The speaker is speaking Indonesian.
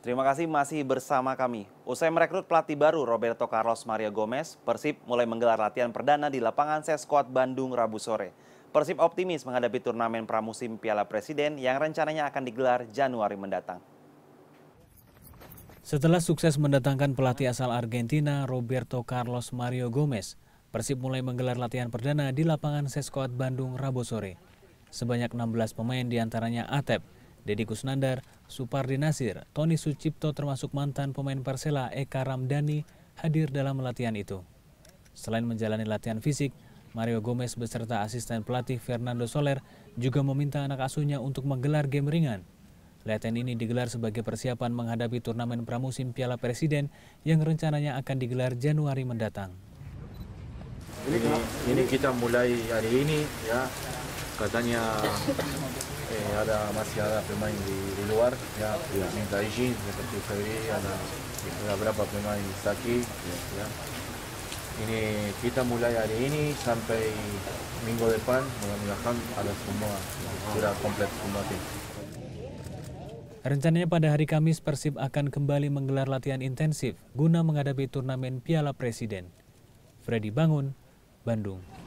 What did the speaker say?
Terima kasih masih bersama kami. Usai merekrut pelatih baru Roberto Carlos Maria Gomez, Persib mulai menggelar latihan perdana di lapangan Seskuad Bandung Rabu sore. Persib optimis menghadapi turnamen pramusim Piala Presiden yang rencananya akan digelar Januari mendatang. Setelah sukses mendatangkan pelatih asal Argentina Roberto Carlos Mario Gomez, Persib mulai menggelar latihan perdana di lapangan Seskot Bandung Rabu sore. Sebanyak 16 pemain diantaranya Atep, Deddy Kusnandar, Supardi Nasir, Tony Sucipto termasuk mantan pemain Persela Eka Ramdhani hadir dalam latihan itu. Selain menjalani latihan fisik, Mario Gomez beserta asisten pelatih Fernando Soler juga meminta anak asuhnya untuk menggelar game ringan. Latihan ini digelar sebagai persiapan menghadapi turnamen pramusim Piala Presiden yang rencananya akan digelar Januari mendatang. Ini, ini kita mulai hari ini ya Catania eh, ada masih ada pemain di, di luar ya, ya. minta izin seperti Febri ada, ada berapa pemain Saki, ya. ya. ini kita mulai hari ini sampai minggu depan mudah-mudahan ada semua sudah komplit semua tim. Rencananya pada hari Kamis Persib akan kembali menggelar latihan intensif guna menghadapi turnamen Piala Presiden. Freddy Bangun, Bandung.